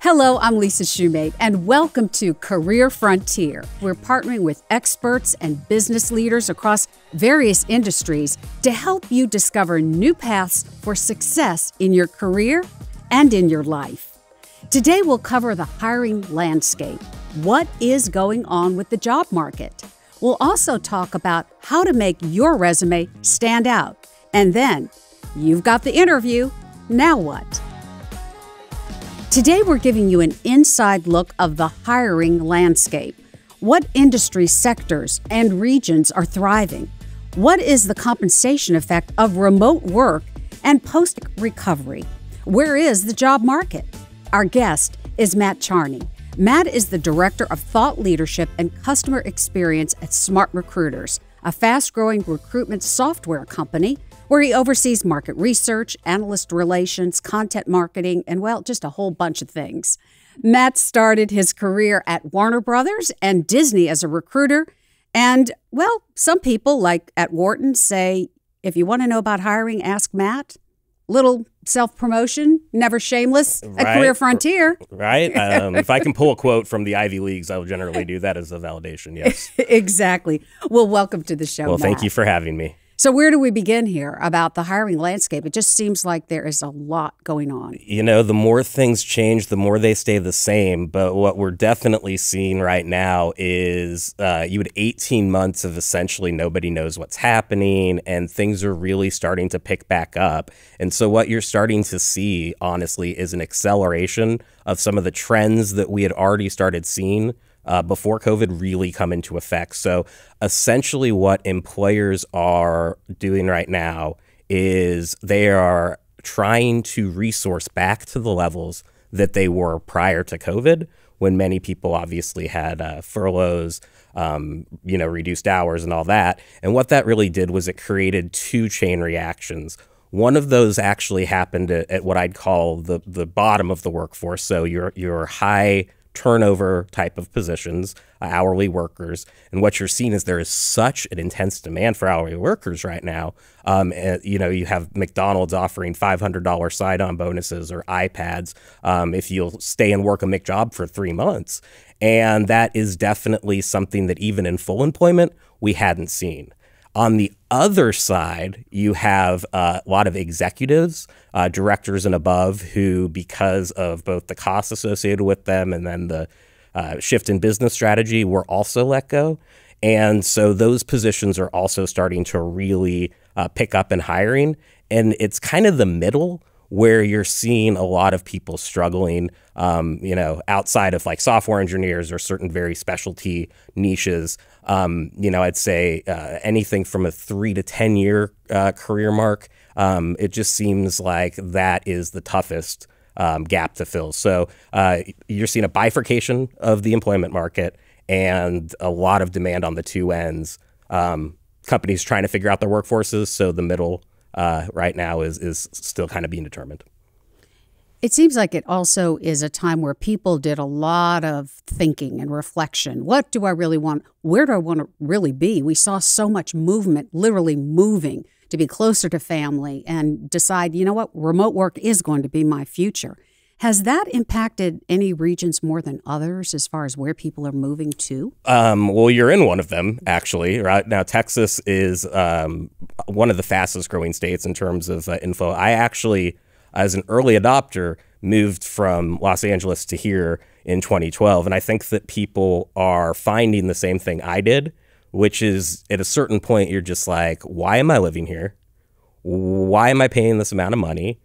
Hello, I'm Lisa Shoemate, and welcome to Career Frontier. We're partnering with experts and business leaders across various industries to help you discover new paths for success in your career and in your life. Today, we'll cover the hiring landscape. What is going on with the job market? We'll also talk about how to make your resume stand out. And then, you've got the interview. Now what? Today, we're giving you an inside look of the hiring landscape. What industry sectors and regions are thriving? What is the compensation effect of remote work and post recovery? Where is the job market? Our guest is Matt Charney. Matt is the Director of Thought Leadership and Customer Experience at Smart Recruiters, a fast growing recruitment software company where he oversees market research, analyst relations, content marketing, and well, just a whole bunch of things. Matt started his career at Warner Brothers and Disney as a recruiter. And, well, some people, like at Wharton, say if you want to know about hiring, ask Matt. Little self promotion, never shameless, right. a career frontier. Right. Um, if I can pull a quote from the Ivy Leagues, I will generally do that as a validation. Yes. exactly. Well, welcome to the show. Well, Matt. thank you for having me. So, where do we begin here about the hiring landscape? It just seems like there is a lot going on. You know, the more things change, the more they stay the same. But what we're definitely seeing right now is uh, you had 18 months of essentially nobody knows what's happening, and things are really starting to pick back up. And so, what you're starting to see, honestly, is an acceleration of some of the trends that we had already started seeing uh, before COVID really come into effect. So essentially, what employers are doing right now is they are trying to resource back to the levels that they were prior to COVID, when many people obviously had uh, furloughs, um, you know, reduced hours, and all that. And what that really did was it created two chain reactions. One of those actually happened at, at what I'd call the the bottom of the workforce. So your your high turnover type of positions, uh, hourly workers. And what you're seeing is there is such an intense demand for hourly workers right now. Um, and, eh, you know, you have McDonald's offering $500 sign on bonuses or iPads um, if you'll stay and work a McJob for three months. And that is definitely something that even in full employment, we hadn't seen. On the other side, you have uh, a lot of executives, uh, directors and above, who, because of both the costs associated with them and then the uh, shift in business strategy, were also let go. And so those positions are also starting to really uh, pick up in hiring. And it's kind of the middle where you're seeing a lot of people struggling, um, you know, outside of like software engineers or certain very specialty niches. Um, you know, I'd say uh, anything from a three to 10 year uh, career mark. Um, it just seems like that is the toughest um, gap to fill. So uh, you're seeing a bifurcation of the employment market and a lot of demand on the two ends. Um, companies trying to figure out their workforces. So the middle uh, right now is is still kind of being determined. It seems like it also is a time where people did a lot of thinking and reflection. What do I really want? Where do I want to really be? We saw so much movement, literally moving to be closer to family and decide, you know what, remote work is going to be my future. Has that impacted any regions more than others as far as where people are moving to? Um, well, you're in one of them, actually. Right now, Texas is um, one of the fastest growing states in terms of uh, info. I actually, as an early adopter, moved from Los Angeles to here in 2012. And I think that people are finding the same thing I did, which is at a certain point, you're just like, why am I living here? Why am I paying this amount of money?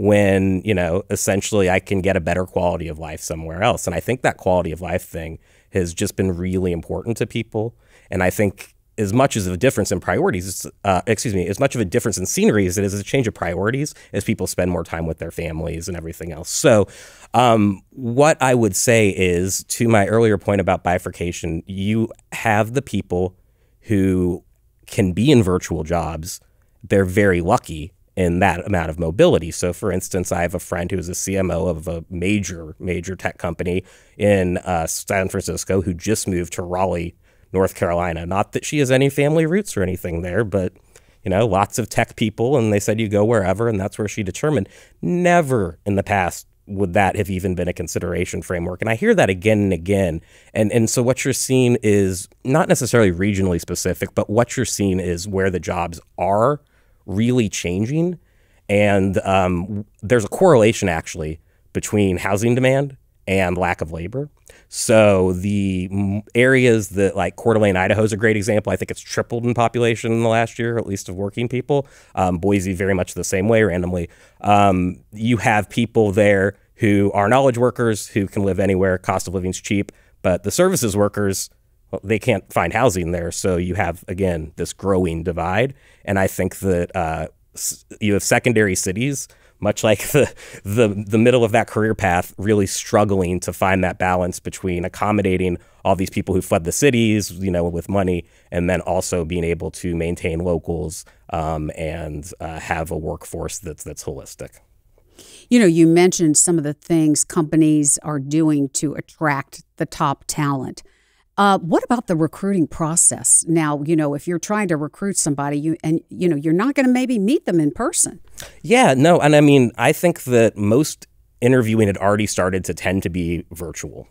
when, you know, essentially I can get a better quality of life somewhere else. And I think that quality of life thing has just been really important to people. And I think as much as a difference in priorities, uh, excuse me, as much of a difference in scenery as it is a change of priorities as people spend more time with their families and everything else. So, um, what I would say is to my earlier point about bifurcation, you have the people who can be in virtual jobs. They're very lucky in that amount of mobility. So, for instance, I have a friend who's a CMO of a major, major tech company in uh, San Francisco who just moved to Raleigh, North Carolina. Not that she has any family roots or anything there, but you know, lots of tech people, and they said you go wherever, and that's where she determined. Never in the past would that have even been a consideration framework? And I hear that again and again. And and so what you're seeing is not necessarily regionally specific, but what you're seeing is where the jobs are really changing. And um, there's a correlation actually between housing demand and lack of labor. So the areas that like Coeur d'Alene, Idaho is a great example. I think it's tripled in population in the last year, at least of working people. Um, Boise, very much the same way randomly. Um, you have people there who are knowledge workers who can live anywhere. Cost of living's cheap, but the services workers well, they can't find housing there. So you have, again, this growing divide. And I think that uh, you have secondary cities, much like the, the, the middle of that career path, really struggling to find that balance between accommodating all these people who fled the cities, you know, with money, and then also being able to maintain locals um, and uh, have a workforce that's, that's holistic. You know, you mentioned some of the things companies are doing to attract the top talent. Uh, what about the recruiting process? Now, you know, if you're trying to recruit somebody, you and you know, you're not going to maybe meet them in person. Yeah, no, and I mean, I think that most interviewing had already started to tend to be virtual,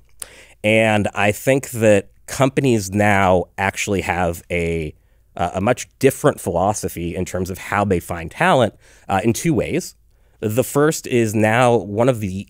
and I think that companies now actually have a uh, a much different philosophy in terms of how they find talent uh, in two ways. The first is now one of the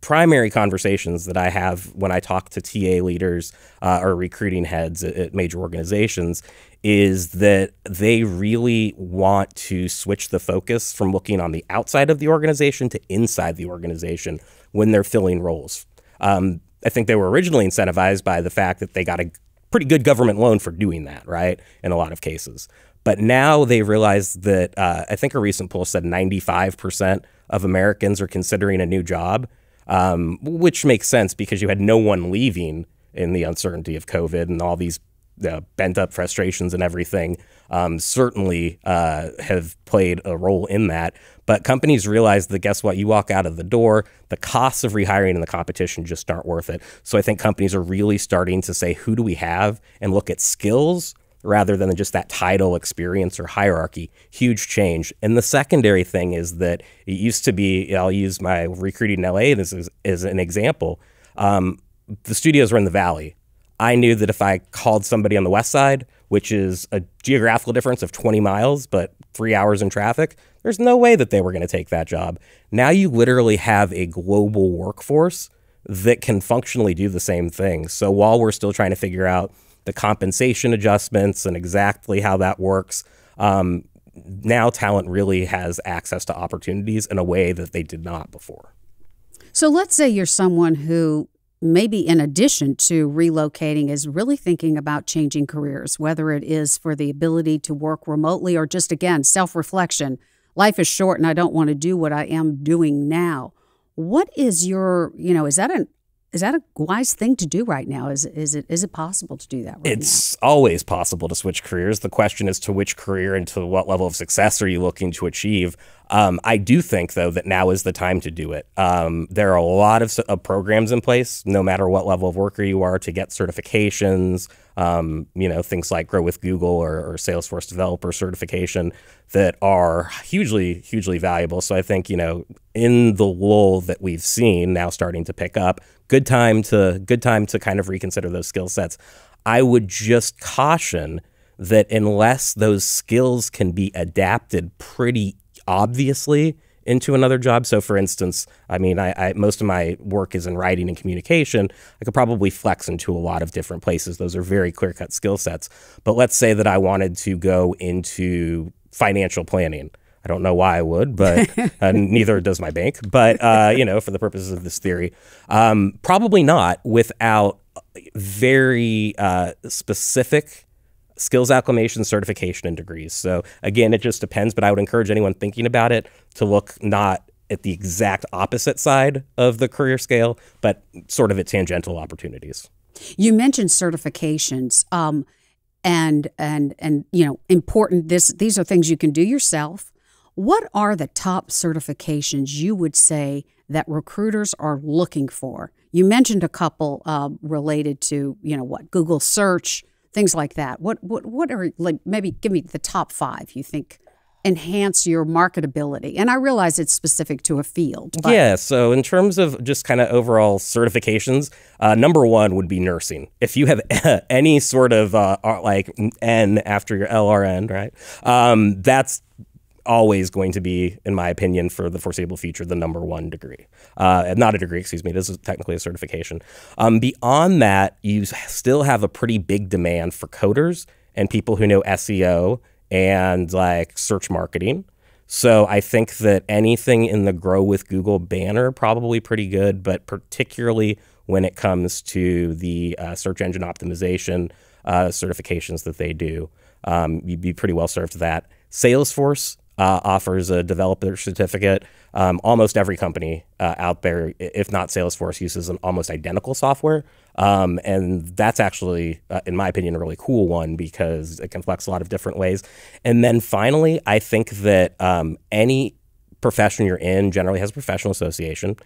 primary conversations that I have when I talk to TA leaders uh, or recruiting heads at, at major organizations is that they really want to switch the focus from looking on the outside of the organization to inside the organization when they're filling roles. Um, I think they were originally incentivized by the fact that they got a pretty good government loan for doing that, right? In a lot of cases. But now they realize that uh, I think a recent poll said 95% of Americans are considering a new job um, which makes sense because you had no one leaving in the uncertainty of COVID and all these uh, bent up frustrations and everything um, certainly uh, have played a role in that. But companies realize that guess what? You walk out of the door, the costs of rehiring and the competition just aren't worth it. So I think companies are really starting to say, who do we have? And look at skills rather than just that title experience or hierarchy. Huge change. And the secondary thing is that it used to be, I'll use my recruiting in LA this is, as an example. Um, the studios were in the valley. I knew that if I called somebody on the west side, which is a geographical difference of 20 miles, but three hours in traffic, there's no way that they were going to take that job. Now you literally have a global workforce that can functionally do the same thing. So while we're still trying to figure out the compensation adjustments and exactly how that works. Um, now talent really has access to opportunities in a way that they did not before. So let's say you're someone who maybe in addition to relocating is really thinking about changing careers, whether it is for the ability to work remotely or just again self-reflection. Life is short and I don't want to do what I am doing now. What is your, you know, is that an is that a wise thing to do right now? Is is it is it possible to do that? Right it's now? always possible to switch careers. The question is to which career and to what level of success are you looking to achieve. Um, I do think though that now is the time to do it. Um, there are a lot of, programs in place, no matter what level of worker you are, to get certifications. Um, you know things like Grow with Google or, or Salesforce Developer certification that are hugely hugely valuable. So I think you know in the lull that we've seen now starting to pick up good time to good time to kind of reconsider those skill sets. I would just caution that unless those skills can be adapted pretty obviously into another job. So, for instance, I mean, I, I, most of my work is in writing and communication. I could probably flex into a lot of different places. Those are very clear cut skill sets. But let's say that I wanted to go into financial planning. I don't know why I would, but uh, neither does my bank. But uh, you know, for the purposes of this theory, um, probably not without very uh, specific skills acclimation certification and degrees. So again, it just depends. But I would encourage anyone thinking about it to look not at the exact opposite side of the career scale, but sort of at tangential opportunities. You mentioned certifications. Um, and and and you know important this these are things you can do yourself what are the top certifications you would say that recruiters are looking for? You mentioned a couple uh, related to, you know, what Google search, things like that. What what what are like maybe give me the top five you think enhance your marketability? And I realize it's specific to a field. But. Yeah. So, in terms of just kind of overall certifications, uh, number one would be nursing. If you have any sort of uh, like N after your LRN, right? Um, that's always going to be, in my opinion, for the foreseeable future, the number one degree. Uh, not a degree, excuse me. This is technically a certification. Um, beyond that, you still have a pretty big demand for coders and people who know SEO and like search marketing. So I think that anything in the grow with Google banner probably pretty good, but particularly when it comes to the uh, search engine optimization uh, certifications that they do, um, you'd be pretty well served to that. Salesforce uh, offers a developer certificate. Um, almost every company uh, out there, if not Salesforce, uses an almost identical software. Um, and that's actually, uh, in my opinion, a really cool one because it can flex a lot of different ways. And then finally, I think that um, any profession you're in generally has a professional association,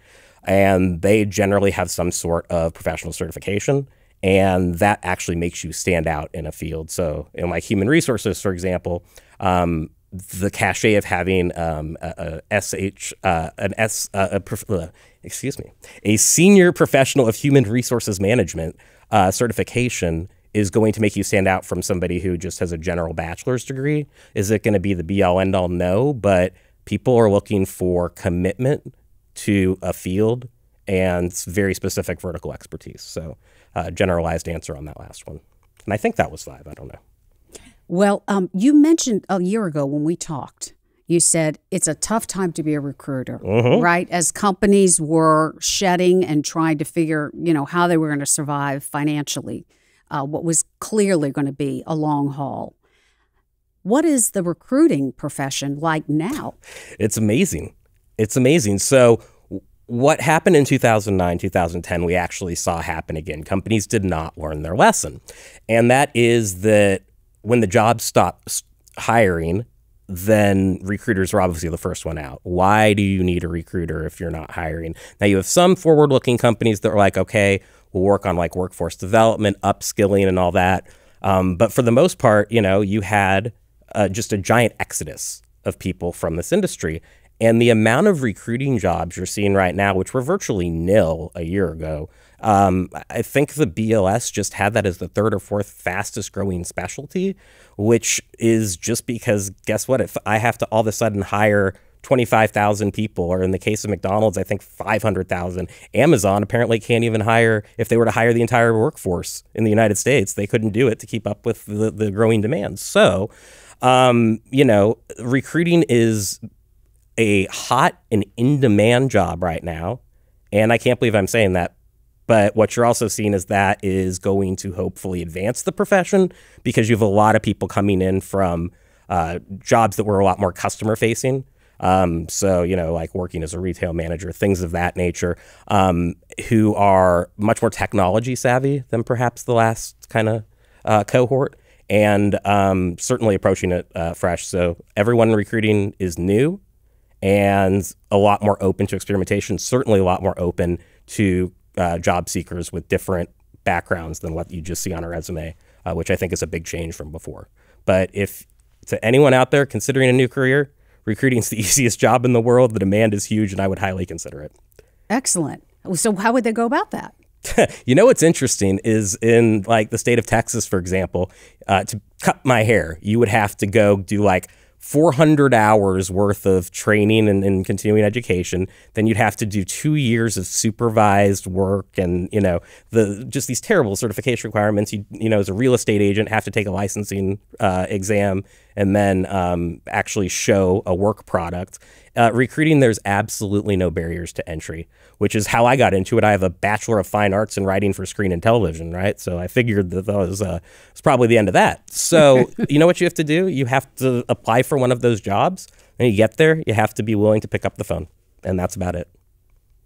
and they generally have some sort of professional certification and that actually makes you stand out in a field. So, in like human resources, for example, um, the cachet of having um, a, a SH, uh, an S, uh, a, uh, excuse me, a senior professional of human resources management uh, certification is going to make you stand out from somebody who just has a general bachelor's degree. Is it going to be the be all end all? No, but people are looking for commitment to a field and very specific vertical expertise. So, uh, generalized answer on that last one. And I think that was five. I don't know. Well, um, you mentioned a year ago when we talked, you said it's a tough time to be a recruiter, uh -huh. right? As companies were shedding and trying to figure, you know, how they were going to survive financially, uh, what was clearly going to be a long haul. What is the recruiting profession like now? It's amazing. It's amazing. So, what happened in 2009, 2010, we actually saw happen again. Companies did not learn their lesson. And that is that when the jobs stop hiring, then recruiters are obviously the first one out. Why do you need a recruiter if you're not hiring? Now you have some forward-looking companies that are like, okay, we'll work on like workforce development, upskilling, and all that. Um, but for the most part, you know, you had uh, just a giant exodus of people from this industry, and the amount of recruiting jobs you're seeing right now, which were virtually nil a year ago, um, I think the BLS just had that as the third or fourth fastest growing specialty, which is just because guess what? If I have to all of a sudden hire 25,000 people, or in the case of McDonald's, I think 500,000. Amazon apparently can't even hire, if they were to hire the entire workforce in the United States, they couldn't do it to keep up with the, the growing demand. So, um, you know, recruiting is a hot and in demand job right now. And I can't believe I'm saying that but what you're also seeing is that is going to hopefully advance the profession because you have a lot of people coming in from uh, jobs that were a lot more customer facing. Um, so, you know, like working as a retail manager, things of that nature, um, who are much more technology savvy than perhaps the last kind of uh, cohort and um, certainly approaching it uh, fresh. So everyone in recruiting is new and a lot more open to experimentation, certainly a lot more open to uh, job seekers with different backgrounds than what you just see on a resume, uh, which I think is a big change from before. But if to anyone out there considering a new career, recruiting is the easiest job in the world. The demand is huge, and I would highly consider it. Excellent. So, how would they go about that? you know what's interesting is in like the state of Texas, for example, uh, to cut my hair, you would have to go do like 400 hours worth of training and, and, continuing education then you'd have to do two years of supervised work and you know the just these terrible certification requirements you, you know as a real estate agent have to take a licensing uh, exam and then um, actually show a work product. Uh, recruiting, there's absolutely no barriers to entry, which is how I got into it. I have a Bachelor of Fine Arts in Writing for Screen and Television, right? So I figured that that was, uh, was probably the end of that. So you know what you have to do? You have to apply for one of those jobs. And you get there, you have to be willing to pick up the phone. And that's about it.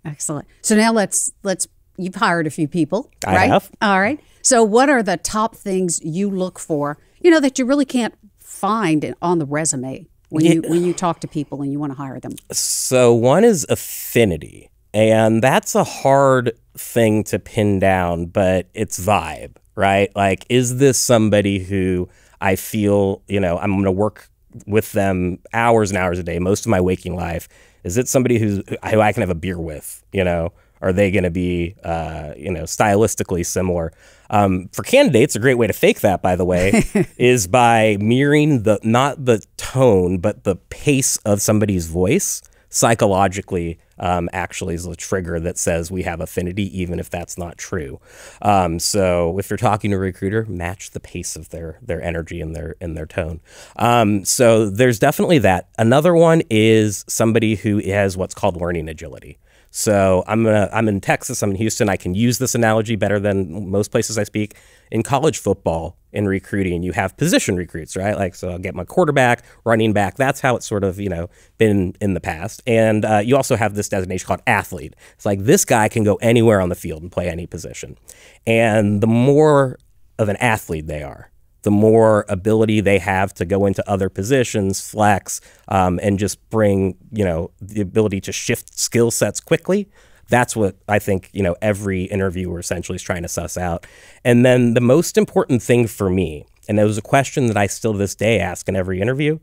Excellent. So now let's let's you've hired a few people, right? I have. All right. So what are the top things you look for? You know that you really can't find on the resume when you when you talk to people and you want to hire them? So one is affinity, and that's a hard thing to pin down, but it's vibe, right? Like, is this somebody who I feel you know I'm going to work with them hours and hours a day, most of my waking life? Is it somebody who's, who I can have a beer with, you know, are they going to be, uh, you know, stylistically similar? Um, for candidates, a great way to fake that, by the way, is by mirroring the not the tone but the pace of somebody's voice psychologically. Um, actually is a trigger that says we have affinity, even if that's not true. Um, so if you're talking to a recruiter, match the pace of their their energy and their in their tone. Um, so there's definitely that. Another one is somebody who has what's called learning agility. So I'm I'm in Texas. I'm in Houston. I can use this analogy better than most places I speak. In college football, in recruiting, you have position recruits, right? Like, so I'll get my quarterback, running back. That's how it's sort of you know been in the past. And uh, you also have this designation called athlete. It's like this guy can go anywhere on the field and play any position. And the more of an athlete they are, the more ability they have to go into other positions, flex, um, and just bring you know the ability to shift skill sets quickly. That's what I think you know every interviewer essentially is trying to suss out. And then the most important thing for me, and it was a question that I still to this day ask in every interview,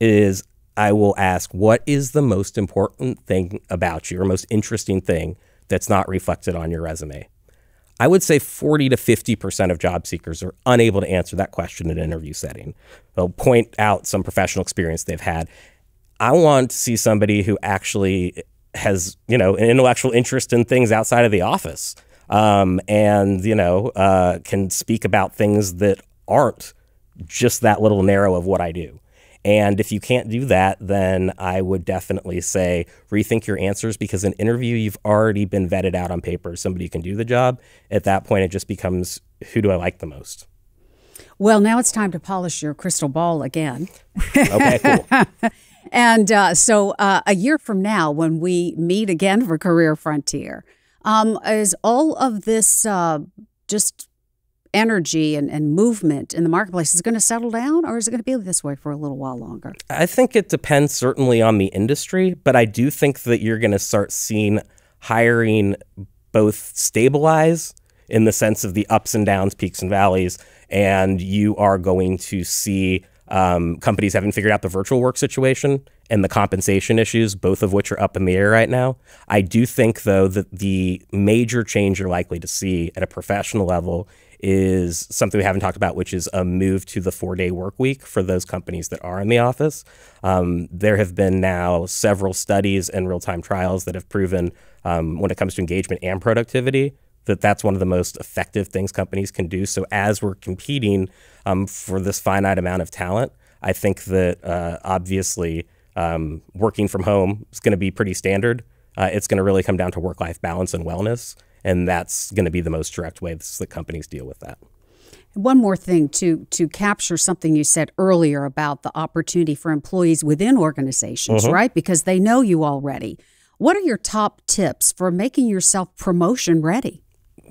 is I will ask, what is the most important thing about you or most interesting thing that's not reflected on your resume? I would say 40 to 50% of job seekers are unable to answer that question in an interview setting. They'll point out some professional experience they've had. I want to see somebody who actually has, you know, an intellectual interest in things outside of the office um, and, you know, uh, can speak about things that aren't just that little narrow of what I do. And if you can't do that, then I would definitely say rethink your answers because in interview, you've already been vetted out on paper. Somebody can do the job. At that point, it just becomes who do I like the most? Well, now it's time to polish your crystal ball again. okay, cool. and uh, so uh, a year from now, when we meet again for Career Frontier, um, is all of this uh, just energy and, and movement in the marketplace is going to settle down or is it going to be this way for a little while longer? I think it depends certainly on the industry, but I do think that you're going to start seeing hiring both stabilize in the sense of the ups and downs, peaks and valleys, and you are going to see um, companies having figured out the virtual work situation and the compensation issues, both of which are up in the air right now. I do think, though, that the major change you're likely to see at a professional level is something we haven't talked about, which is a move to the four day work week for those companies that are in the office. Um, there have been now several studies and real time trials that have proven, um, when it comes to engagement and productivity, that that's one of the most effective things companies can do. So as we're competing um, for this finite amount of talent, I think that uh, obviously um, working from home is going to be pretty standard. Uh, it's going to really come down to work life balance and wellness and that's going to be the most direct way that companies deal with that. One more thing to to capture something you said earlier about the opportunity for employees within organizations, mm -hmm. right? Because they know you already. What are your top tips for making yourself promotion ready?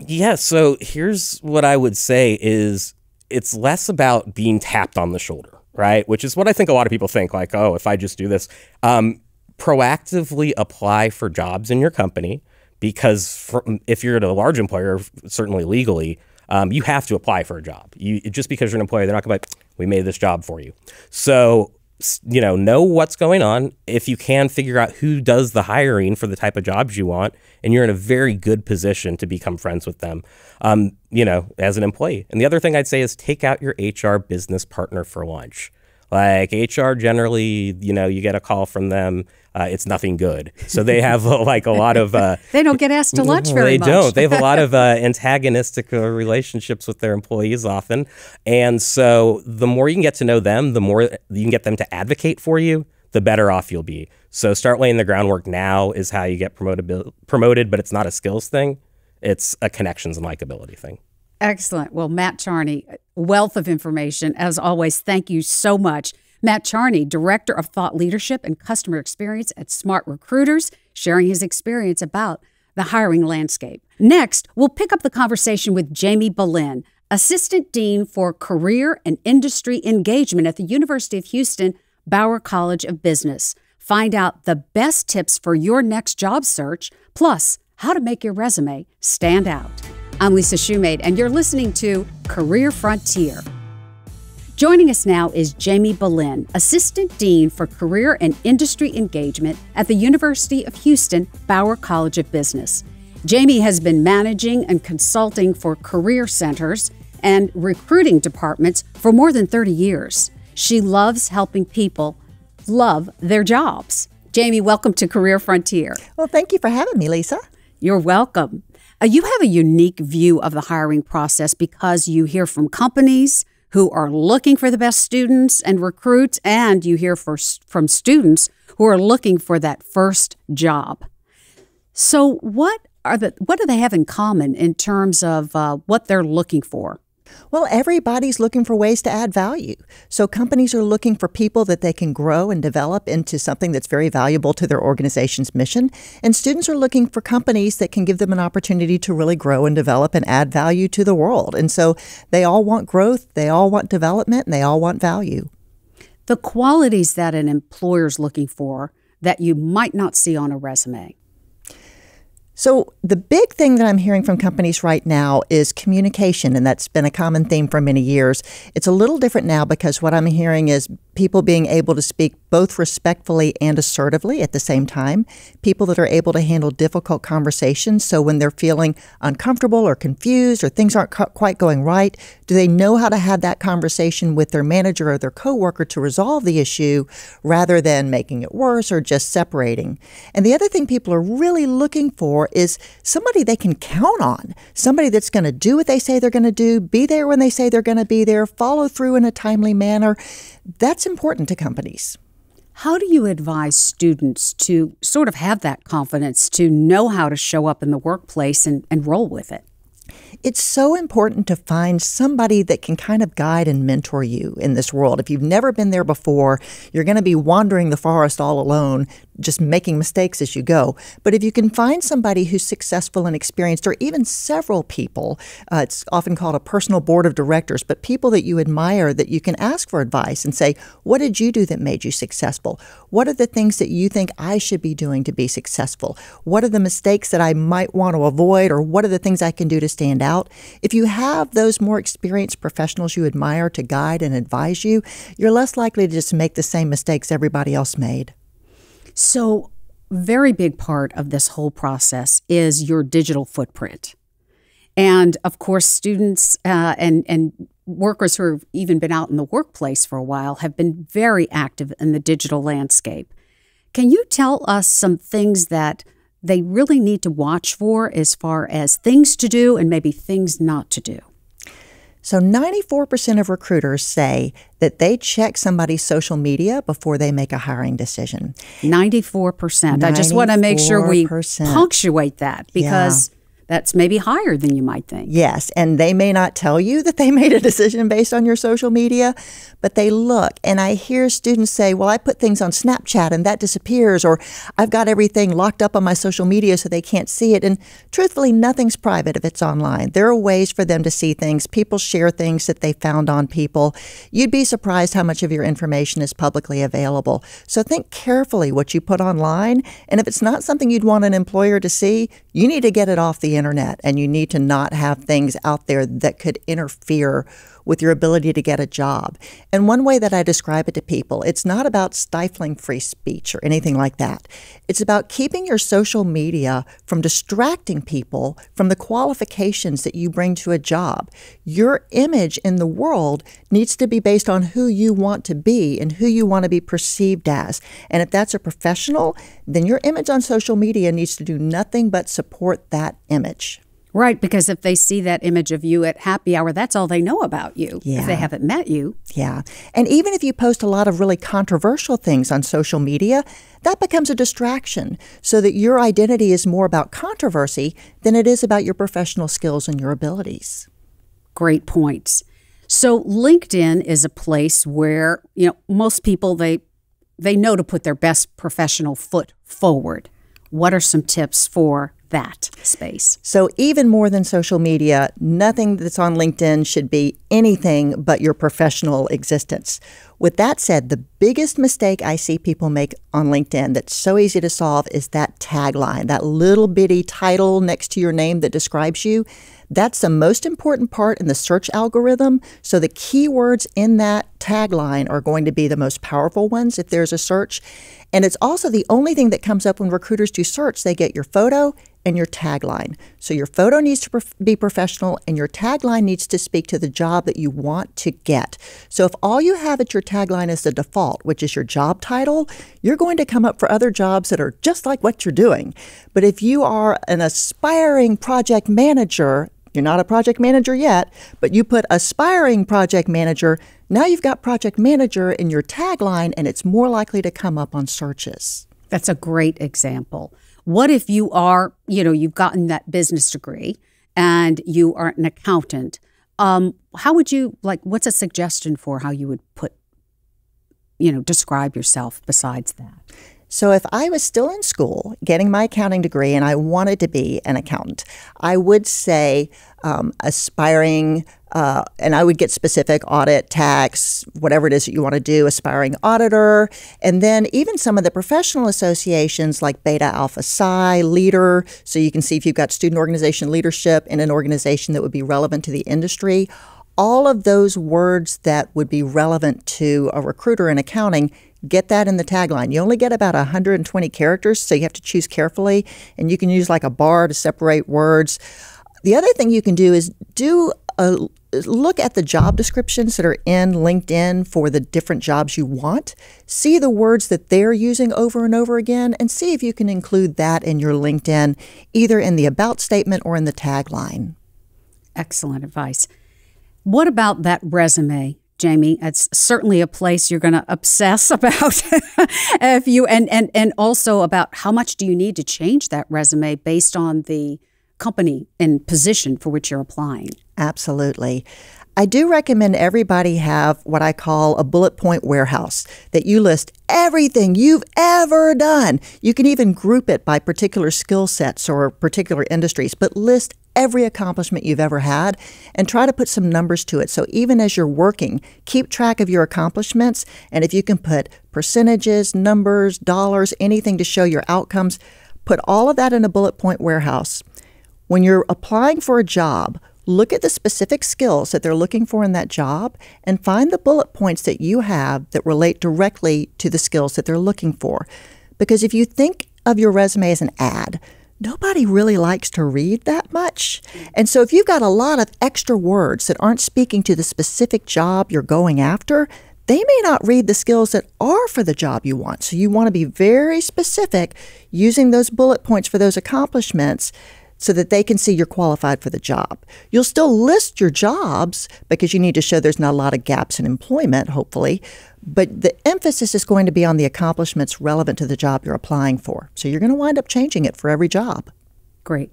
Yeah, so here's what I would say is it's less about being tapped on the shoulder, right? Which is what I think a lot of people think like, oh, if I just do this, um, proactively apply for jobs in your company because for, mm, if you're a large employer, certainly legally, um, you have to apply for a job. You just because you're an employer, they're not going to be like, we made this job for you. So you know, know what's going on. If you can figure out who does the hiring for the type of jobs you want, and you're in a very good position to become friends with them, um, you know, as an employee. And the other thing I'd say is take out your HR business partner for lunch. Like HR generally, you know, you get a call from them uh, it's nothing good. So they have uh, like a lot of. Uh, they don't get asked to lunch very they much. They don't. They have a lot of uh, antagonistic uh, relationships with their employees often. And so the more you can get to know them, the more you can get them to advocate for you, the better off you'll be. So start laying the groundwork now is how you get promoted, promoted but it's not a skills thing. It's a connections and likability thing. Excellent. Well, Matt Charney, wealth of information. As always, thank you so much Matt Charney, Director of Thought Leadership and Customer Experience at Smart Recruiters, sharing his experience about the hiring landscape. Next, we'll pick up the conversation with Jamie Boleyn, Assistant Dean for Career and Industry Engagement at the University of Houston Bauer College of Business. Find out the best tips for your next job search, plus how to make your resume stand out. I'm Lisa Shoemate, and you're listening to Career Frontier Joining us now is Jamie Boleyn, Assistant Dean for Career and Industry Engagement at the University of Houston Bauer College of Business. Jamie has been managing and consulting for career centers and recruiting departments for more than 30 years. She loves helping people love their jobs. Jamie, welcome to Career Frontier. Well, thank you for having me, Lisa. You're welcome. Uh, you have a unique view of the hiring process because you hear from companies, who are looking for the best students and recruits, and you hear for, from students who are looking for that first job. So, what are the what do they have in common in terms of uh, what they're looking for? Well, everybody's looking for ways to add value. So companies are looking for people that they can grow and develop into something that's very valuable to their organization's mission. And students are looking for companies that can give them an opportunity to really grow and develop and add value to the world. And so they all want growth, they all want development, and they all want value. The qualities that an employer's looking for that you might not see on a resume. So, the big thing that I'm hearing from companies right now is communication, and that's been a common theme for many years. It's a little different now because what I'm hearing is people being able to speak both respectfully and assertively at the same time, people that are able to handle difficult conversations. So, when they're feeling uncomfortable or confused or things aren't quite going right, do they know how to have that conversation with their manager or their coworker to resolve the issue rather than making it worse or just separating? And the other thing people are really looking for for is somebody they can count on, somebody that's going to do what they say they're going to do, be there when they say they're going to be there, follow through in a timely manner. That's important to companies. How do you advise students to sort of have that confidence to know how to show up in the workplace and, and roll with it? It's so important to find somebody that can kind of guide and mentor you in this world. If you've never been there before, you're going to be wandering the forest all alone just making mistakes as you go. But if you can find somebody who's successful and experienced, or even several people, uh, it's often called a personal board of directors, but people that you admire that you can ask for advice and say, What did you do that made you successful? What are the things that you think I should be doing to be successful? What are the mistakes that I might want to avoid, or what are the things I can do to stand out? If you have those more experienced professionals you admire to guide and advise you, you're less likely to just make the same mistakes everybody else made. So, very big part of this whole process is your digital footprint. And of course, students uh, and, and workers who have even been out in the workplace for a while have been very active in the digital landscape. Can you tell us some things that they really need to watch for as far as things to do and maybe things not to do? So 94% of recruiters say that they check somebody's social media before they make a hiring decision. 94%. 94%. I just want to make sure we punctuate that because yeah that's maybe higher than you might think. Yes, and they may not tell you that they made a decision based on your social media, but they look. And I hear students say, "Well, I put things on Snapchat and that disappears," or "I've got everything locked up on my social media so they can't see it." And truthfully, nothing's private if it's online. There are ways for them to see things. People share things that they found on people. You'd be surprised how much of your information is publicly available. So think carefully what you put online, and if it's not something you'd want an employer to see, you need to get it off the internet internet and you need to not have things out there that could interfere with your ability to get a job. And one way that I describe it to people, it's not about stifling free speech or anything like that. It's about keeping your social media from distracting people from the qualifications that you bring to a job. Your image in the world needs to be based on who you want to be and who you want to be perceived as. And if that's a professional, then your image on social media needs to do nothing but support that image. Right, because if they see that image of you at happy hour, that's all they know about you yeah. if they haven't met you. Yeah. And even if you post a lot of really controversial things on social media, that becomes a distraction so that your identity is more about controversy than it is about your professional skills and your abilities. Great points. So LinkedIn is a place where, you know, most people they they know to put their best professional foot forward. What are some tips for that space. So, even more than social media, nothing that's on LinkedIn should be anything but your professional existence. With that said, the biggest mistake I see people make on LinkedIn that's so easy to solve is that tagline, that little bitty title next to your name that describes you. That's the most important part in the search algorithm. So the keywords in that tagline are going to be the most powerful ones if there's a search. And it's also the only thing that comes up when recruiters do search. They get your photo, and your tagline. So your photo needs to prof- be professional and your tagline needs to speak to the job that you want to get. So if all you have at your tagline is the default, which is your job title, you're going to come up for other jobs that are just like what you're doing. But if you are an aspiring project manager, you're not a project manager yet, but you put aspiring project manager, now you've got project manager in your tagline and it's more likely to come up on searches. That's a great example. What if you are, you know, you've gotten that business degree and you are an accountant? Um, how would you like? What's a suggestion for how you would put, you know, describe yourself besides that? So, if I was still in school getting my accounting degree and I wanted to be an accountant, I would say um, aspiring uh, and I would get specific audit, tax, whatever it is that you want to do, aspiring auditor. And then even some of the professional associations like Beta Alpha Psi, Leader. So you can see if you've got student organization leadership in an organization that would be relevant to the industry. All of those words that would be relevant to a recruiter in accounting get that in the tagline. You only get about 120 characters, so you have to choose carefully, and you can use like a bar to separate words. The other thing you can do is do a look at the job descriptions that are in LinkedIn for the different jobs you want. See the words that they're using over and over again and see if you can include that in your LinkedIn, either in the about statement or in the tagline. Excellent advice. What about that resume? Jamie, it's certainly a place you're going to obsess about if you and, and and also about how much do you need to change that resume based on the company and position for which you're applying. Absolutely. I do recommend everybody have what I call a bullet point warehouse that you list everything you've ever done. You can even group it by particular skill sets or particular industries, but list every accomplishment you've ever had and try to put some numbers to it. So even as you're working, keep track of your accomplishments. And if you can put percentages, numbers, dollars, anything to show your outcomes, put all of that in a bullet point warehouse. When you're applying for a job, Look at the specific skills that they're looking for in that job and find the bullet points that you have that relate directly to the skills that they're looking for. Because if you think of your resume as an ad, nobody really likes to read that much. And so if you've got a lot of extra words that aren't speaking to the specific job you're going after, they may not read the skills that are for the job you want. So you want to be very specific using those bullet points for those accomplishments so that they can see you're qualified for the job. You'll still list your jobs because you need to show there's not a lot of gaps in employment, hopefully, but the emphasis is going to be on the accomplishments relevant to the job you're applying for. So you're going to wind up changing it for every job. Great.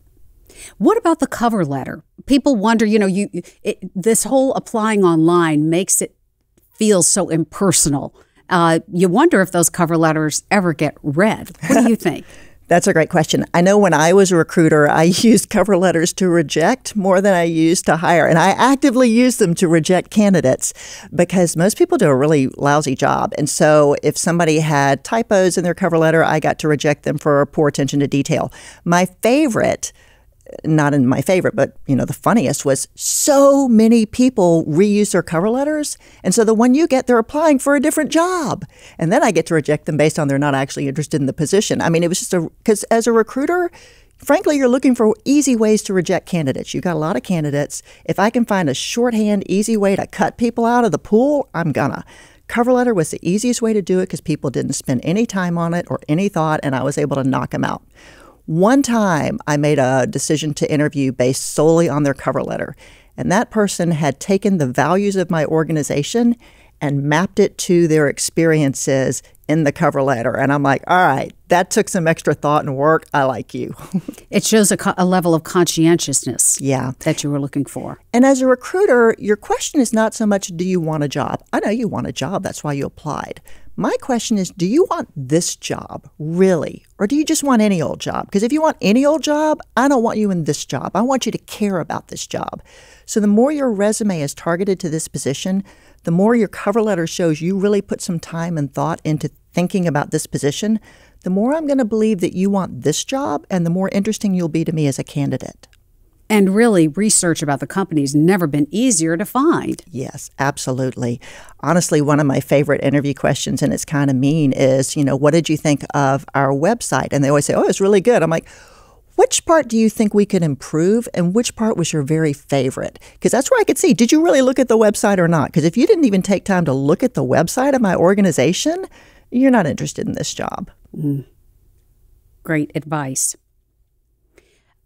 What about the cover letter? People wonder, you know, you it, this whole applying online makes it feel so impersonal. Uh, you wonder if those cover letters ever get read. What do you think? That's a great question. I know when I was a recruiter, I used cover letters to reject more than I used to hire. And I actively use them to reject candidates because most people do a really lousy job. And so if somebody had typos in their cover letter, I got to reject them for poor attention to detail. My favorite not in my favorite, but you know, the funniest was so many people reuse their cover letters, and so the one you get, they're applying for a different job, and then I get to reject them based on they're not actually interested in the position. I mean, it was just a because as a recruiter. Frankly, you're looking for easy ways to reject candidates. You've got a lot of candidates. If I can find a shorthand, easy way to cut people out of the pool, I'm gonna. Cover letter was the easiest way to do it because people didn't spend any time on it or any thought, and I was able to knock them out. One time I made a decision to interview based solely on their cover letter, and that person had taken the values of my organization and mapped it to their experiences in the cover letter. And I'm like, all right, that took some extra thought and work. I like you. it shows a, a, level of conscientiousness. Yeah. That you were looking for. And as a recruiter, your question is not so much, do you want a job? I know you want a job. That's why you applied. My question is do you want this job, really? Or do you just want any old job? Because if you want any old job, I don't want you in this job. I want you to care about this job. So the more your resume is targeted to this position, the more your cover letter shows you really put some time and thought into thinking about this position, the more I'm going to believe that you want this job and the more interesting you'll be to me as a candidate. And really, research about the company has never been easier to find. Yes, absolutely. Honestly, one of my favorite interview questions, and it's kind of mean, is, you know, what did you think of our website? And they always say, oh, it's really good. I'm like, which part do you think we could improve and which part was your very favorite? Because that's where I could see did you really look at the website or not? Because if you didn't even take time to look at the website of my organization, you're not interested in this job. Mm. Great advice.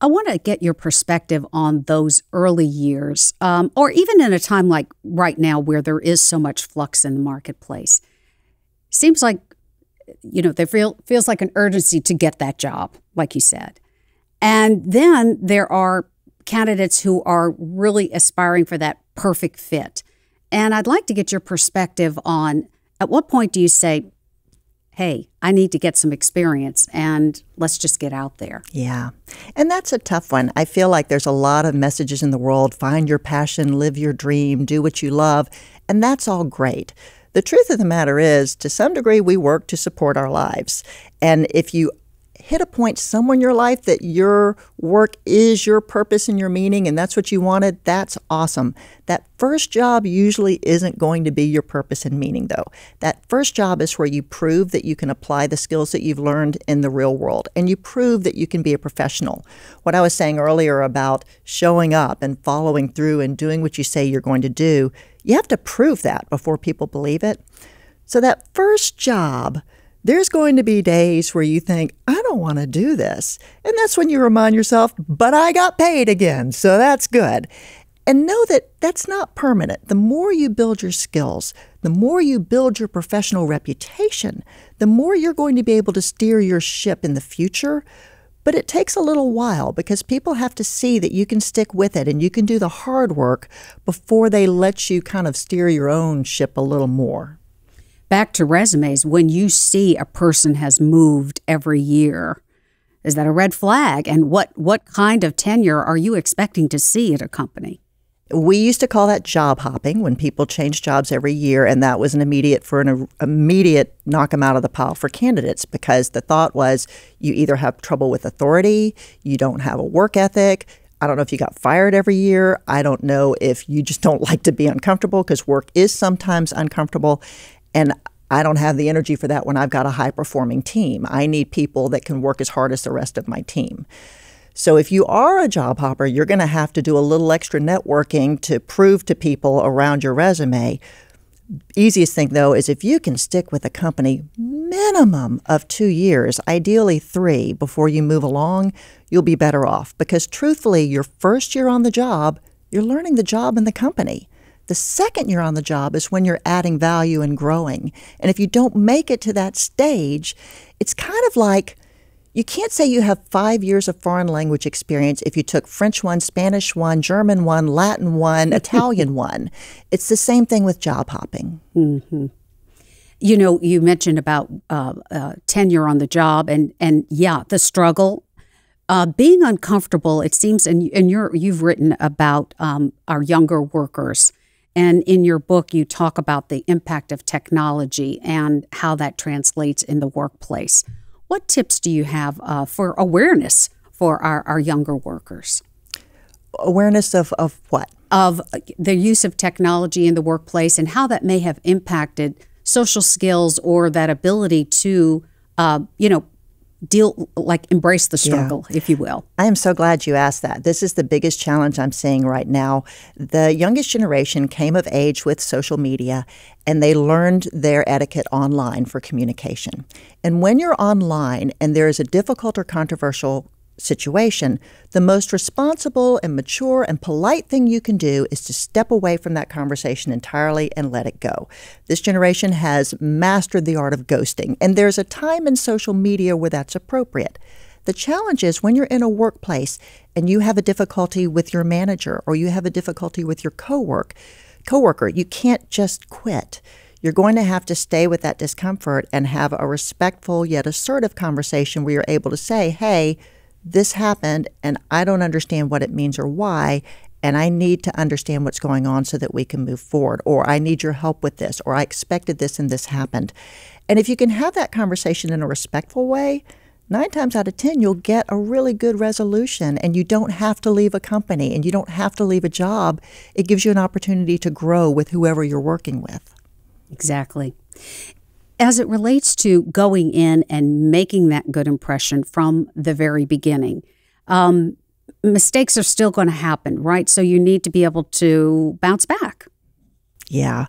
I want to get your perspective on those early years, um, or even in a time like right now where there is so much flux in the marketplace. Seems like, you know, there feel, feels like an urgency to get that job, like you said. And then there are candidates who are really aspiring for that perfect fit. And I'd like to get your perspective on at what point do you say, hey, I need to get some experience and let's just get out there. Yeah. And that's a tough one. I feel like there's a lot of messages in the world find your passion, live your dream, do what you love. And that's all great. The truth of the matter is, to some degree, we work to support our lives. And if you hit a point somewhere in your life that your work is your purpose and your meaning and that's what you wanted, that's awesome. That first job usually isn't going to be your purpose and meaning, though. That first job is where you prove that you can apply the skills that you've learned in the real world and you prove that you can be a professional. What I was saying earlier about showing up and following through and doing what you say you're going to do, you have to prove that before people believe it. So, that first job there's going to be days where you think, I don't want to do this. And that's when you remind yourself, but I got paid again, so that's good. And know that that's not permanent. The more you build your skills, the more you build your professional reputation, the more you're going to be able to steer your ship in the future. But it takes a little while because people have to see that you can stick with it and you can do the hard work before they let you kind of steer your own ship a little more back to resumes, when you see a person has moved every year, is that a red flag? And what, what kind of tenure are you expecting to see at a company? we used to call that job hopping when people change jobs every year and that was an immediate for an immediate knock them out of the pile for candidates because the thought was you either have trouble with authority you don't have a work ethic i don't know if you got fired every year i don't know if you just don't like to be uncomfortable because work is sometimes uncomfortable and I don't have the energy for that when I've got a high performing team. I need people that can work as hard as the rest of my team. So if you are a job hopper, you're going to have to do a little extra networking to prove to people around your resume. Easiest thing though is if you can stick with a company minimum of 2 years, ideally 3 before you move along, you'll be better off because truthfully, your first year on the job, you're learning the job and the company. The second year on the job is when you're adding value and growing. And if you don't make it to that stage, it's kind of like you can't say you have five years of foreign language experience if you took French one, Spanish one, German one, Latin one, Italian one. It's the same thing with job hopping. Mm-hmm. You know, you mentioned about uh, uh, tenure on the job, and and yeah, the struggle uh, being uncomfortable, it seems, and and you have written about um, our younger workers and in your book, you talk about the impact of technology and how that translates in the workplace. What tips do you have uh, for awareness for our, our younger workers? Awareness of, of what? Of uh, the use of technology in the workplace and how that may have impacted social skills or that ability to, uh, you know, deal like embrace the struggle yeah. if you will i am so glad you asked that this is the biggest challenge i'm seeing right now the youngest generation came of age with social media and they learned their etiquette online for communication and when you're online and there is a difficult or controversial situation, the most responsible and mature and polite thing you can do is to step away from that conversation entirely and let it go. This generation has mastered the art of ghosting, and there's a time in social media where that's appropriate. The challenge is when you're in a workplace and you have a difficulty with your manager or you have a difficulty with your cowork, coworker, you can't just quit you're going to have to stay with that discomfort and have a respectful yet assertive conversation where you're able to say, hey, this happened and I don't understand what it means or why. And I need to understand what's going on so that we can move forward. Or I need your help with this. Or I expected this and this happened. And if you can have that conversation in a respectful way, nine times out of 10, you'll get a really good resolution and you don't have to leave a company and you don't have to leave a job. It gives you an opportunity to grow with whoever you're working with. Exactly as it relates to going in and making that good impression from the very beginning, um, mistakes are still going to happen, right? So you need to be able to bounce back. Yeah.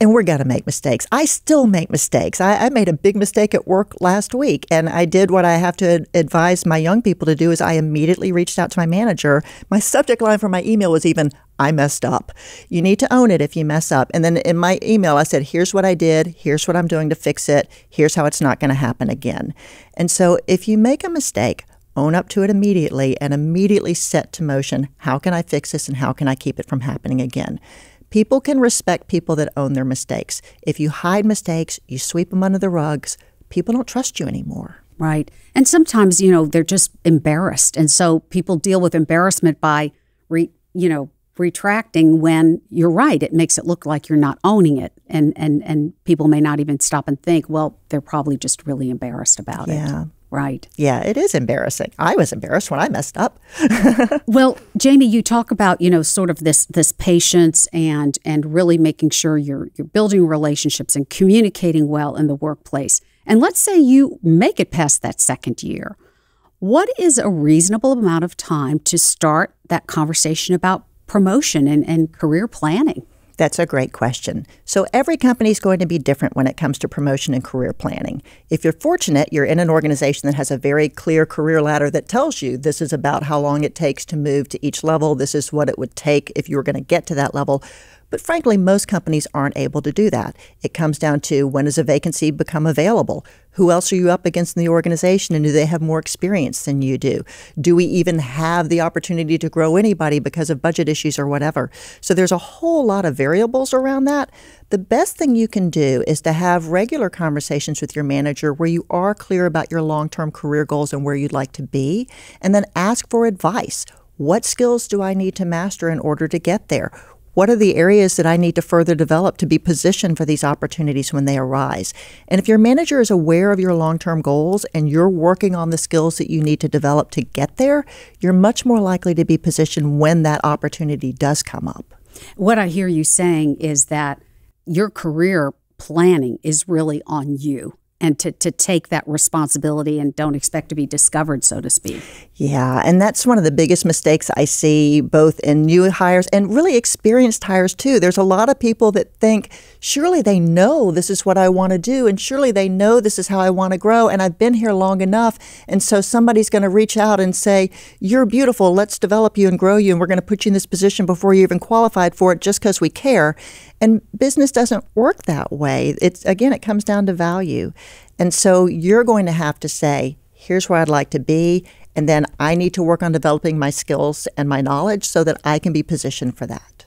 And we're going to make mistakes. I still make mistakes. I, I, made a big mistake at work last week, and I did what I have to advise my young people to do. Is I immediately reached out to my manager. My subject line for my email was even I messed up. You need to own it if you mess up. And then in my email, I said, here's what I did, here's what I'm doing to fix it, here's how it's not going to happen again. And so if you make a mistake, own up to it immediately and immediately set to motion how can I fix this and how can I keep it from happening again? People can respect people that own their mistakes. If you hide mistakes, you sweep them under the rugs, people don't trust you anymore. Right. And sometimes, you know, they're just embarrassed. And so people deal with embarrassment by, re, you know, retracting when you're right it makes it look like you're not owning it and and and people may not even stop and think well they're probably just really embarrassed about yeah. it yeah right yeah it is embarrassing i was embarrassed when i messed up well jamie you talk about you know sort of this this patience and and really making sure you're you're building relationships and communicating well in the workplace and let's say you make it past that second year what is a reasonable amount of time to start that conversation about promotion and, and career planning? That's a great question. So, every company is going to be different when it comes to promotion and career planning. If you're fortunate, you're in an organization that has a very clear career ladder that tells you this is about how long it takes to move to each level, this is what it would take if you were going to get to that level. But frankly, most companies aren't able to do that. It comes down to when does a vacancy become available? Who else are you up against in the organization? And do they have more experience than you do? Do we even have the opportunity to grow anybody because of budget issues or whatever? So there's a whole lot of variables around that. The best thing you can do is to have regular conversations with your manager where you are clear about your long term career goals and where you'd like to be, and then ask for advice. What skills do I need to master in order to get there? what are the areas that I need to further develop to be positioned for these opportunities when they arise? And if your manager is aware of your long term goals and you're working on the skills that you need to develop to get there, you're much more likely to be positioned when that opportunity does come up. What I hear you saying is that your career planning is really on you and to, to take that responsibility and don't expect to be discovered, so to speak. Yeah, and that's one of the biggest mistakes I see both in new hires and really experienced hires too. There's a lot of people that think, surely they know this is what I want to do, and surely they know this is how I want to grow, and I've been here long enough. And so somebody's going to reach out and say, You're beautiful, let's develop you and grow you, and we're going to put you in this position before you even qualified for it just because we care. And business doesn't work that way. It's again, it comes down to value. And so you're going to have to say, here's where I'd like to be. And then I need to work on developing my skills and my knowledge so that I can be positioned for that.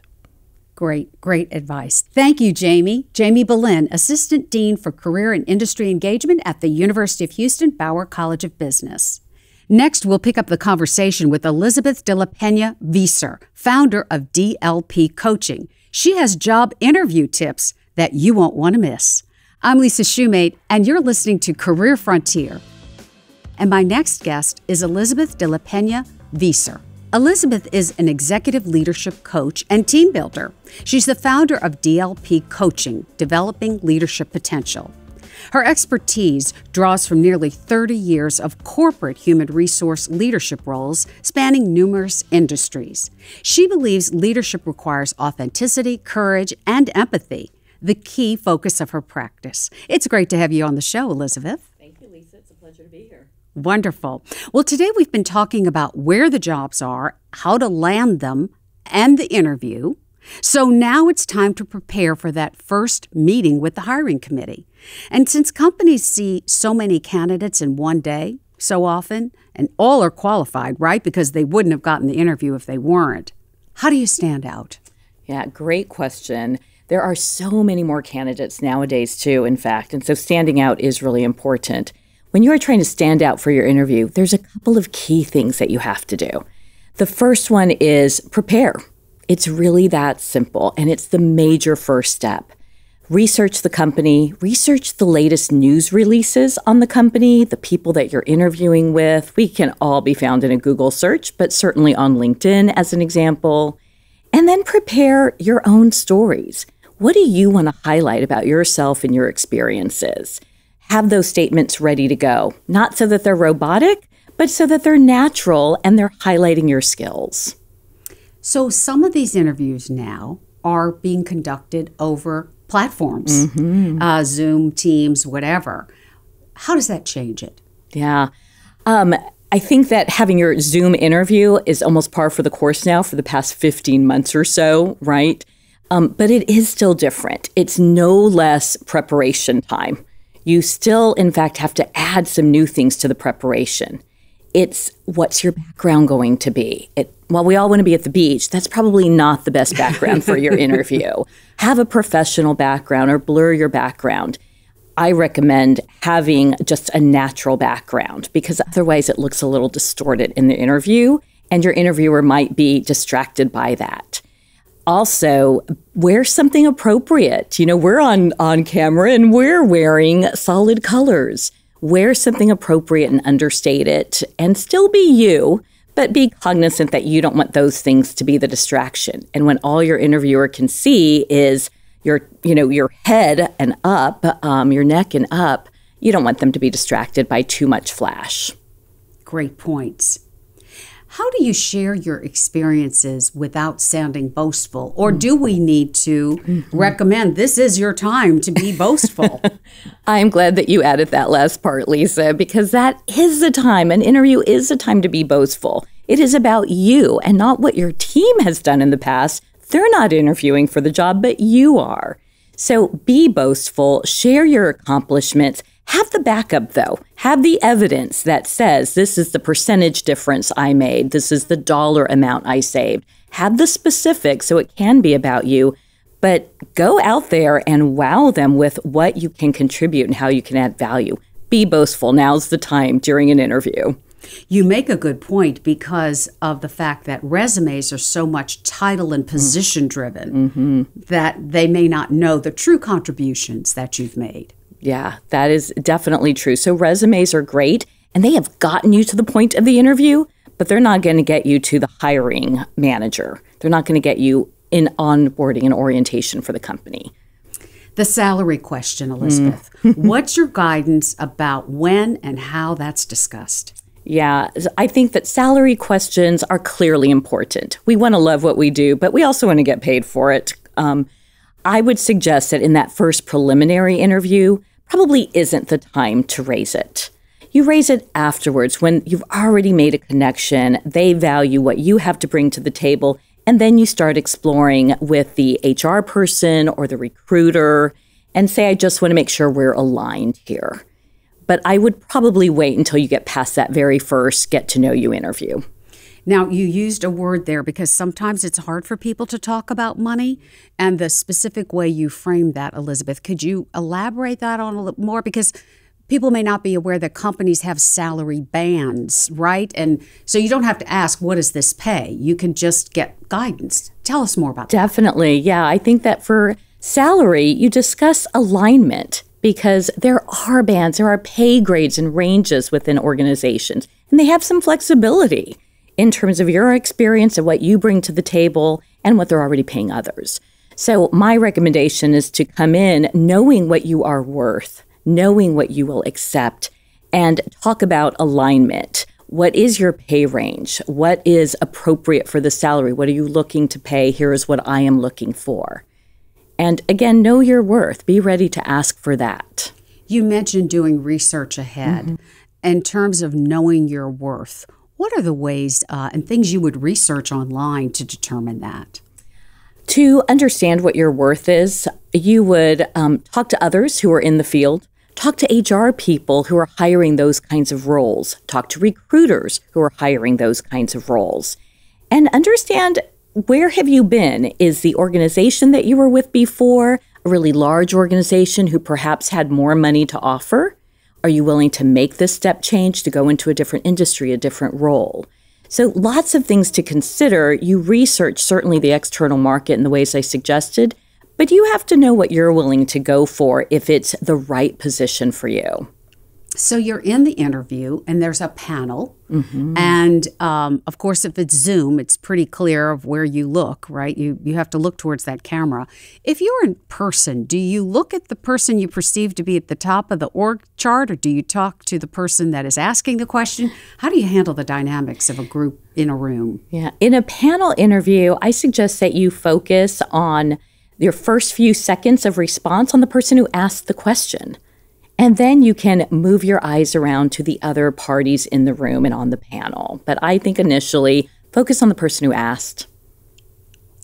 Great, great advice. Thank you, Jamie. Jamie Belin, Assistant Dean for Career and Industry Engagement at the University of Houston Bauer College of Business. Next, we'll pick up the conversation with Elizabeth de la Pena Visser, founder of DLP Coaching. She has job interview tips that you won't want to miss. I'm Lisa Shoemate, and you're listening to Career Frontier. And my next guest is Elizabeth de la Pena Visser. Elizabeth is an executive leadership coach and team builder. She's the founder of DLP Coaching, Developing Leadership Potential. Her expertise draws from nearly 30 years of corporate human resource leadership roles spanning numerous industries. She believes leadership requires authenticity, courage, and empathy, the key focus of her practice. It's great to have you on the show, Elizabeth. Thank you, Lisa. It's a pleasure to be here. Wonderful. Well, today we've been talking about where the jobs are, how to land them, and the interview. So now it's time to prepare for that first meeting with the hiring committee. And since companies see so many candidates in one day, so often, and all are qualified, right? Because they wouldn't have gotten the interview if they weren't. How do you stand out? Yeah, great question. There are so many more candidates nowadays, too, in fact. And so standing out is really important. When you are trying to stand out for your interview, there's a couple of key things that you have to do. The first one is prepare. It's really that simple, and it's the major first step. Research the company, research the latest news releases on the company, the people that you're interviewing with. We can all be found in a Google search, but certainly on LinkedIn as an example. And then prepare your own stories. What do you want to highlight about yourself and your experiences? Have those statements ready to go, not so that they're robotic, but so that they're natural and they're highlighting your skills. So, some of these interviews now are being conducted over platforms mm-hmm. uh, Zoom, Teams, whatever. How does that change it? Yeah. Um, I think that having your Zoom interview is almost par for the course now for the past 15 months or so, right? Um, but it is still different. It's no less preparation time. You still, in fact, have to add some new things to the preparation. It's what's your background going to be? It, while we all want to be at the beach, that's probably not the best background for your interview. Have a professional background or blur your background. I recommend having just a natural background because otherwise it looks a little distorted in the interview, and your interviewer might be distracted by that also wear something appropriate. You know, we're on on camera and we're wearing solid colors. Wear something appropriate and understate it and still be you, but be cognizant that you don't want those things to be the distraction. And when all your interviewer can see is your, you know, your head and up, um, your neck and up, you don't want them to be distracted by too much flash. Great points. How do you share your experiences without sounding boastful? Or do we mm-hmm. need to mm-hmm. recommend this is your time to be boastful? I'm glad that you added that last part, Lisa, because that is the time. An interview is the time to be boastful. It is about you and not what your team has done in the past. They're not interviewing for the job, but you are. So be boastful, share your accomplishments, have the backup though. Have the evidence that says this is the percentage difference I made, this is the dollar amount I saved. Have the specifics so it can be about you, but go out there and wow them with what you can contribute and how you can add value. Be boastful. Now's the time during an interview. You make a good point because of the fact that resumes are so much title and position driven mm-hmm. mm-hmm. that they may not know the true contributions that you've made. Yeah, that is definitely true. So resumes are great and they have gotten you to the point of the interview, but they're not going to get you to the hiring manager. They're not going to get you in onboarding and orientation for the company. The salary question, Elizabeth. Mm. What's your guidance about when and how that's discussed? Yeah, I think that salary questions are clearly important. We want to love what we do, but we also want to get paid for it. Um, I would suggest that in that first preliminary interview, probably isn't the time to raise it. You raise it afterwards when you've already made a connection, they value what you have to bring to the table, and then you start exploring with the HR person or the recruiter and say, I just want to make sure we're aligned here. But I would probably wait until you get past that very first get to know you interview. Now, you used a word there because sometimes it's hard for people to talk about money and the specific way you framed that, Elizabeth. Could you elaborate that on a little more? Because people may not be aware that companies have salary bands, right? And so you don't have to ask, what does this pay? You can just get guidance. Tell us more about Definitely, that. Definitely. Yeah. I think that for salary, you discuss alignment because there are bands, there are pay grades and ranges within organizations, and they have some flexibility in terms of your experience and what you bring to the table and what they're already paying others. So, my recommendation is to come in knowing what you are worth, knowing what you will accept, and talk about alignment. What is your pay range? What is appropriate for the salary? What are you looking to pay? Here is what I am looking for. And again, know your worth. Be ready to ask for that. You mentioned doing research ahead. Mm-hmm. In terms of knowing your worth, what are the ways uh, and things you would research online to determine that? To understand what your worth is, you would um, talk to others who are in the field. Talk to HR people who are hiring those kinds of roles. Talk to recruiters who are hiring those kinds of roles. And understand where have you been? Is the organization that you were with before a really large organization who perhaps had more money to offer? Are you willing to make this step change to go into a different industry, a different role? So, lots of things to consider. You research certainly the external market in the ways I suggested, but you have to know what you're willing to go for if it's the right position for you so you're in the interview and there's a panel mm-hmm. and um, of course if it's zoom it's pretty clear of where you look right you you have to look towards that camera if you're in person do you look at the person you perceive to be at the top of the org chart or do you talk to the person that is asking the question how do you handle the dynamics of a group in a room yeah in a panel interview i suggest that you focus on your first few seconds of response on the person who asked the question and then you can move your eyes around to the other parties in the room and on the panel. But I think initially, focus on the person who asked.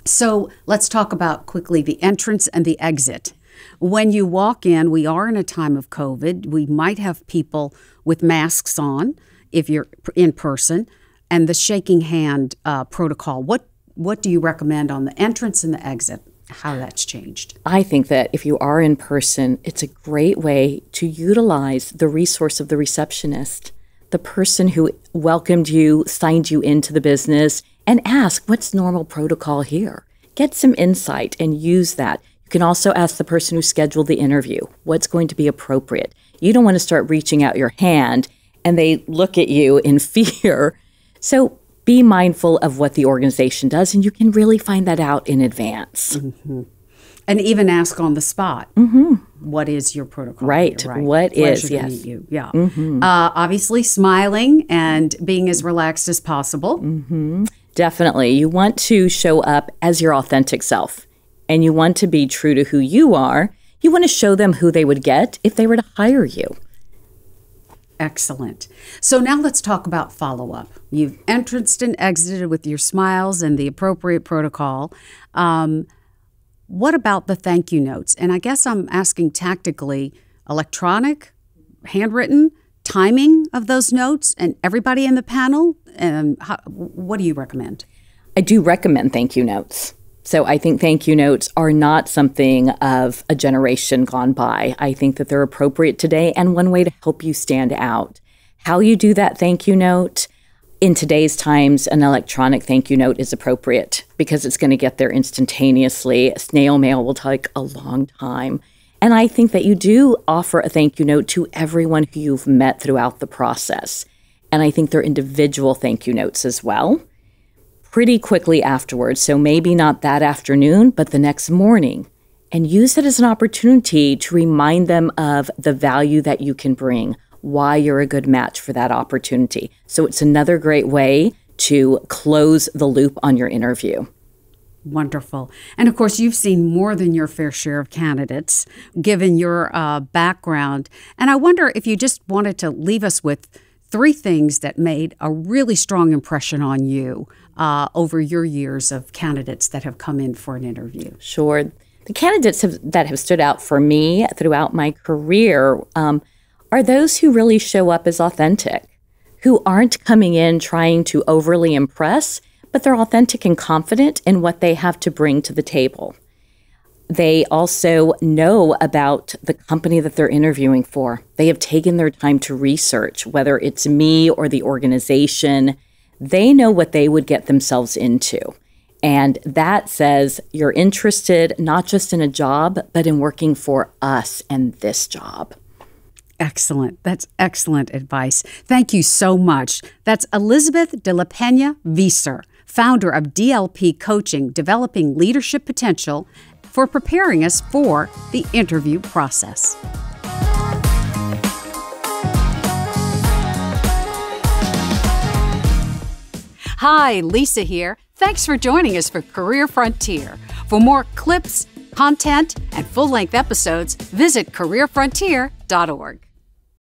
So let's talk about quickly the entrance and the exit. When you walk in, we are in a time of COVID. We might have people with masks on if you're in person, and the shaking hand uh, protocol. What what do you recommend on the entrance and the exit? how that's changed? I think that if you are in person, it's a great way to utilize the resource of the receptionist, the person who welcomed you, signed you into the business, and ask what's normal protocol here. Get some insight and use that. You can also ask the person who scheduled the interview what's going to be appropriate. You don't want to start reaching out your hand and they look at you in fear. So be mindful of what the organization does, and you can really find that out in advance. Mm-hmm. And even ask on the spot, mm-hmm. what is your protocol? Right. What is? right? What Pleasure is, yes. you. Yeah. Mm-hmm. Uh, obviously, smiling and being as relaxed as possible. Mm-hmm. Definitely. You want to show up as your authentic self, and you want to be true to who you are. You want to show them who they would get if they were to hire you. Excellent. So now let's talk about follow up. You've entranced and exited with your smiles and the appropriate protocol. Um, what about the thank you notes? And I guess I'm asking tactically electronic, handwritten, timing of those notes, and everybody in the panel? And how, what do you recommend? I do recommend thank you notes. So I think thank you notes are not something of a generation gone by. I think that they're appropriate today and one way to help you stand out. How you do that thank you note in today's times, an electronic thank you note is appropriate because it's going to get there instantaneously. Snail mail will take a long time. And I think that you do offer a thank you note to everyone who you've met throughout the process. And I think they're individual thank you notes as well pretty quickly afterwards. So maybe not that afternoon, but the next morning. And use it as an opportunity to remind them of the value that you can bring, why you're a good match for that opportunity. So it's another great way to close the loop on your interview. Wonderful. And of course, you've seen more than your fair share of candidates given your uh, background. And I wonder if you just wanted to leave us with three things that made a really strong impression on you uh, over your years of candidates that have come in for an interview? Sure. The candidates have, that have stood out for me throughout my career um, are those who really show up as authentic, who aren't coming in trying to overly impress, but they're authentic and confident in what they have to bring to the table. They also know about the company that they're interviewing for. They have taken their time to research, whether it's me or the organization, they know what they would get themselves into. And that says you're interested not just in a job, but in working for us and this job. Excellent. That's excellent advice. Thank you so much. That's Elizabeth de la Pena Visser, founder of DLP Coaching, developing leadership potential for preparing us for the interview process. Hi, Lisa here. Thanks for joining us for Career Frontier. For more clips, content, and full length episodes, visit careerfrontier.org.